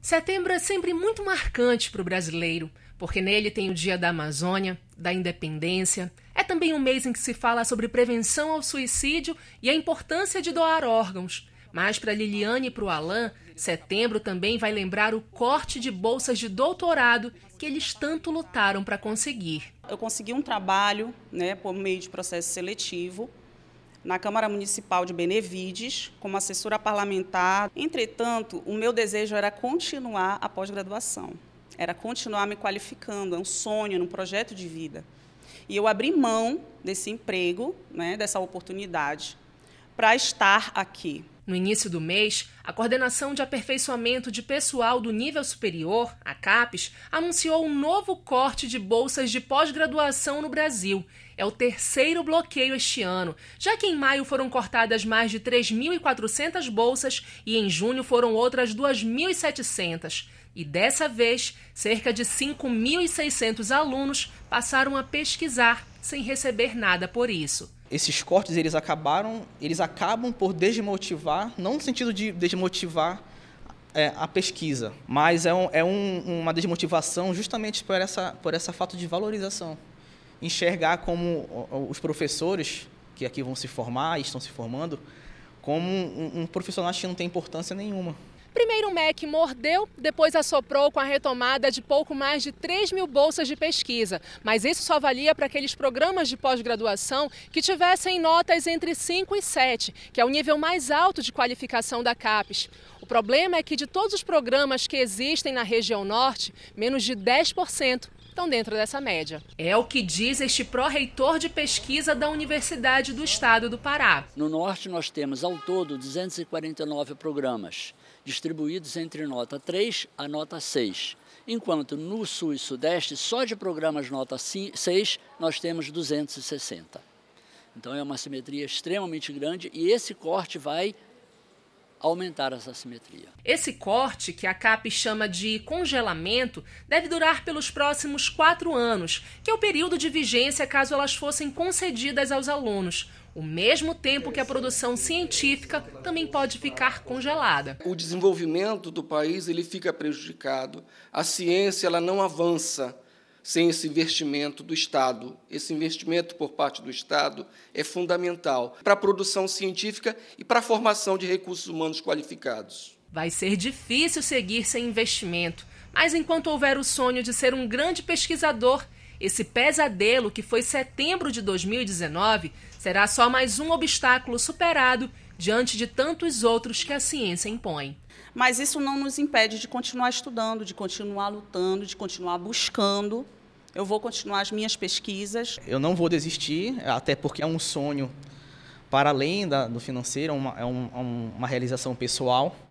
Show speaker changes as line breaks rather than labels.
Setembro é sempre muito marcante para o brasileiro, porque nele tem o Dia da Amazônia, da Independência. É também um mês em que se fala sobre prevenção ao suicídio e a importância de doar órgãos. Mas para Liliane e para o Alain, setembro também vai lembrar o corte de bolsas de doutorado que eles tanto
lutaram para conseguir. Eu consegui um trabalho né, por meio de processo seletivo na Câmara Municipal de Benevides, como assessora parlamentar. Entretanto, o meu desejo era continuar a pós-graduação, era continuar me qualificando, é um sonho, um projeto de vida. E eu abri mão desse emprego, né, dessa
oportunidade, para estar aqui, no início do mês, a Coordenação de Aperfeiçoamento de Pessoal do Nível Superior, a CAPES, anunciou um novo corte de bolsas de pós-graduação no Brasil. É o terceiro bloqueio este ano, já que em maio foram cortadas mais de 3.400 bolsas e em junho foram outras 2.700. E dessa vez, cerca de 5.600 alunos passaram a pesquisar sem receber nada por isso
esses cortes eles acabaram, eles acabam por desmotivar, não no sentido de desmotivar é, a pesquisa, mas é, um, é um, uma desmotivação justamente por essa, por essa falta de valorização. Enxergar como os professores que aqui vão se formar e estão se formando, como um, um profissional que não tem importância nenhuma.
Primeiro o MEC mordeu, depois assoprou com a retomada de pouco mais de 3 mil bolsas de pesquisa. Mas isso só valia para aqueles programas de pós-graduação que tivessem notas entre 5 e 7, que é o nível mais alto de qualificação da CAPES. O problema é que de todos os programas que existem na região norte, menos de 10% estão dentro dessa média.
É o que diz este pró-reitor de pesquisa da Universidade do Estado do Pará. No Norte, nós temos ao todo 249 programas, distribuídos entre nota 3 a nota 6. Enquanto no Sul e Sudeste, só de programas nota 6, nós temos 260. Então é uma simetria extremamente grande e esse corte vai aumentar essa simetria. Esse corte, que a CAP chama de congelamento, deve durar pelos próximos
quatro anos, que é o período de vigência caso elas fossem concedidas aos alunos. O mesmo tempo que a produção científica também pode ficar congelada. O desenvolvimento do país ele fica prejudicado. A ciência ela não avança sem esse investimento do Estado. Esse investimento por parte do Estado é fundamental para a produção científica e para a formação de recursos humanos qualificados. Vai ser difícil seguir sem investimento, mas enquanto houver o sonho de ser um grande pesquisador, esse pesadelo que foi setembro de 2019 será só mais um obstáculo superado diante de tantos outros que a ciência impõe.
Mas isso não nos impede de continuar estudando, de continuar lutando, de continuar buscando eu vou continuar as minhas pesquisas.
Eu não vou desistir, até porque é um sonho para além da, do financeiro, é uma, é, é um, uma realização pessoal.